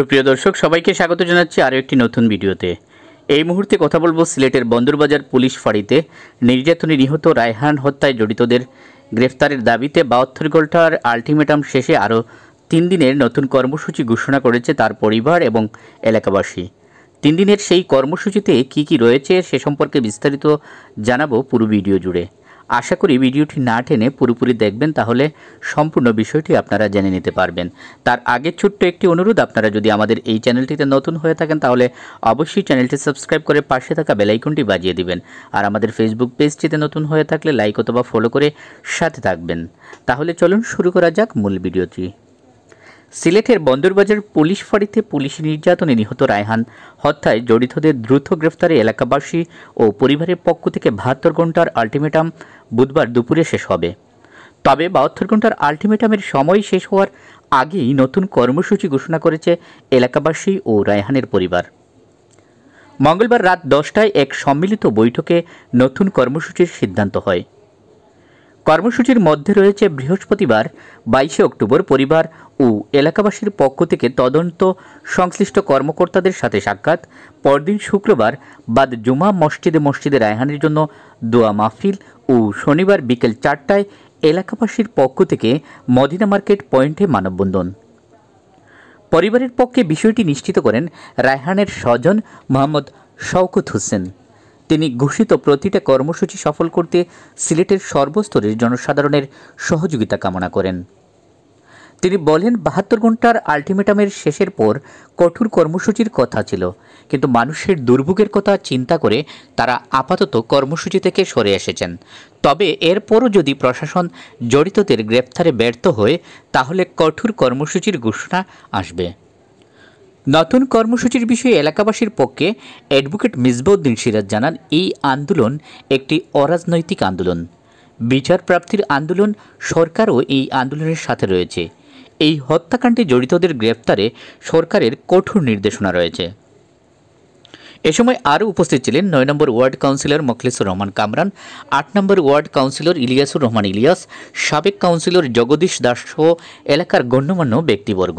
সুপ্রিয় দর্শক সবাইকে স্বাগত জানাচ্ছি আরও একটি নতুন ভিডিওতে এই মুহূর্তে কথা বলবো সিলেটের বন্দরবাজার পুলিশ ফাঁড়িতে নির্যাতনে নিহত রায়হান হত্যায় জড়িতদের গ্রেফতারের দাবিতে বাহাত্তর ঘন্টার আলটিমেটাম শেষে আরও তিন দিনের নতুন কর্মসূচি ঘোষণা করেছে তার পরিবার এবং এলাকাবাসী তিন দিনের সেই কর্মসূচিতে কি কি রয়েছে সে সম্পর্কে বিস্তারিত জানাবো পুরো ভিডিও জুড়ে আশা করি ভিডিওটি না টেনে পুরোপুরি দেখবেন তাহলে সম্পূর্ণ বিষয়টি আপনারা জেনে নিতে পারবেন তার আগের ছোট্ট একটি অনুরোধ আপনারা যদি আমাদের এই চ্যানেলটিতে নতুন হয়ে থাকেন তাহলে অবশ্যই চ্যানেলটি সাবস্ক্রাইব করে পাশে থাকা বেলাইকনটি বাজিয়ে দিবেন আর আমাদের ফেসবুক পেজটিতে নতুন হয়ে থাকলে লাইক অথবা ফলো করে সাথে থাকবেন তাহলে চলুন শুরু করা যাক মূল ভিডিওটি সিলেটের বন্দরবাজার পুলিশ ফাঁড়িতে পুলিশ নির্যাতনে নিহত রায়হান হত্যায় জড়িতদের দ্রুত গ্রেফতারে এলাকাবাসী ও পরিবারের পক্ষ থেকে বাহাত্তর ঘন্টার আলটিমেটাম বুধবার দুপুরে শেষ হবে তবে বাহাত্তর ঘন্টার আলটিমেটামের সময় শেষ হওয়ার আগেই নতুন কর্মসূচি ঘোষণা করেছে এলাকাবাসী ও রায়হানের পরিবার মঙ্গলবার রাত দশটায় এক সম্মিলিত বৈঠকে নতুন কর্মসূচির সিদ্ধান্ত হয় কর্মসূচির মধ্যে রয়েছে বৃহস্পতিবার বাইশে অক্টোবর পরিবার ও এলাকাবাসীর পক্ষ থেকে তদন্ত সংশ্লিষ্ট কর্মকর্তাদের সাথে সাক্ষাৎ পরদিন শুক্রবার বাদ জুমা মসজিদে মসজিদে রায়হানের জন্য দোয়া মাহফিল ও শনিবার বিকেল চারটায় এলাকাবাসীর পক্ষ থেকে মদিনা মার্কেট পয়েন্টে মানববন্ধন পরিবারের পক্ষে বিষয়টি নিশ্চিত করেন রায়হানের স্বজন মোহাম্মদ শওকত হোসেন তিনি ঘোষিত প্রতিটা কর্মসূচি সফল করতে সিলেটের সর্বস্তরের জনসাধারণের সহযোগিতা কামনা করেন তিনি বলেন বাহাত্তর ঘন্টার আলটিমেটামের শেষের পর কঠোর কর্মসূচির কথা ছিল কিন্তু মানুষের দুর্ভোগের কথা চিন্তা করে তারা আপাতত কর্মসূচি থেকে সরে এসেছেন তবে এরপরও যদি প্রশাসন জড়িতদের গ্রেপ্তারে ব্যর্থ হয় তাহলে কঠোর কর্মসূচির ঘোষণা আসবে নতুন কর্মসূচির বিষয়ে এলাকাবাসীর পক্ষে অ্যাডভোকেট মিসবাউদ্দিন সিরাজ জানান এই আন্দোলন একটি অরাজনৈতিক আন্দোলন বিচার প্রাপ্তির আন্দোলন সরকারও এই আন্দোলনের সাথে রয়েছে এই হত্যাকাণ্ডে জড়িতদের গ্রেপ্তারে সরকারের কঠোর নির্দেশনা রয়েছে এ সময় আরও উপস্থিত ছিলেন নয় number ward councillor Mokhlisur Rahman Kamran আট number ward councillor Iliasur Rahman Ilias সাবেক কাউন্সিলর জগদীশ দাস সহ এলাকার গণ্যমান্য ব্যক্তিবর্গ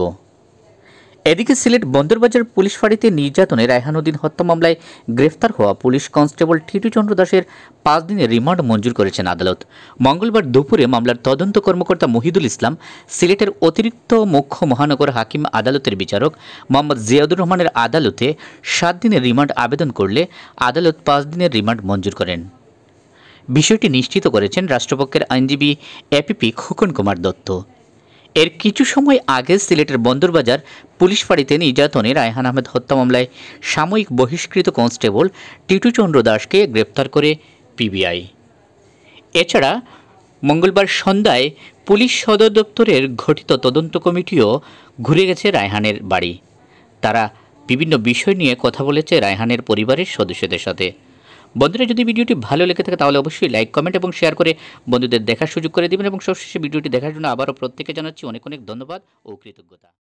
এদিকে সিলেট বন্দরবাজার পুলিশ ফাঁড়িতে নির্যাতনে রায়হানুদ্দিন হত্যা মামলায় গ্রেফতার হওয়া পুলিশ কনস্টেবল টিটু চন্দ্র দাসের পাঁচ দিনের রিমান্ড মঞ্জুর করেছেন আদালত মঙ্গলবার দুপুরে মামলার তদন্ত কর্মকর্তা মহিদুল ইসলাম সিলেটের অতিরিক্ত মুখ্য মহানগর হাকিম আদালতের বিচারক মোহাম্মদ জিয়াউদ্দুর রহমানের আদালতে সাত দিনের রিমান্ড আবেদন করলে আদালত পাঁচ দিনের রিমান্ড মঞ্জুর করেন বিষয়টি নিশ্চিত করেছেন রাষ্ট্রপক্ষের আইনজীবী এপিপি খোকন কুমার দত্ত এর কিছু সময় আগে সিলেটের বন্দরবাজার পুলিশ ফাঁড়িতে নির্যাতনে রায়হান আহমেদ হত্যা মামলায় সাময়িক বহিষ্কৃত কনস্টেবল টিটুচন্দ্র দাসকে গ্রেপ্তার করে পিবিআই এছাড়া মঙ্গলবার সন্ধ্যায় পুলিশ সদর দপ্তরের গঠিত তদন্ত কমিটিও ঘুরে গেছে রায়হানের বাড়ি তারা বিভিন্ন বিষয় নিয়ে কথা বলেছে রায়হানের পরিবারের সদস্যদের সাথে বন্ধুরা যদি ভিডিওটি ভালো লেগে থাকে তাহলে অবশ্যই লাইক কমেন্ট এবং শেয়ার করে বন্ধুদের দেখার সুযোগ করে দেবেন এবং সবশেষে ভিডিওটি দেখার জন্য আবারও প্রত্যেকে জানাচ্ছি অনেক অনেক ধন্যবাদ ও কৃতজ্ঞতা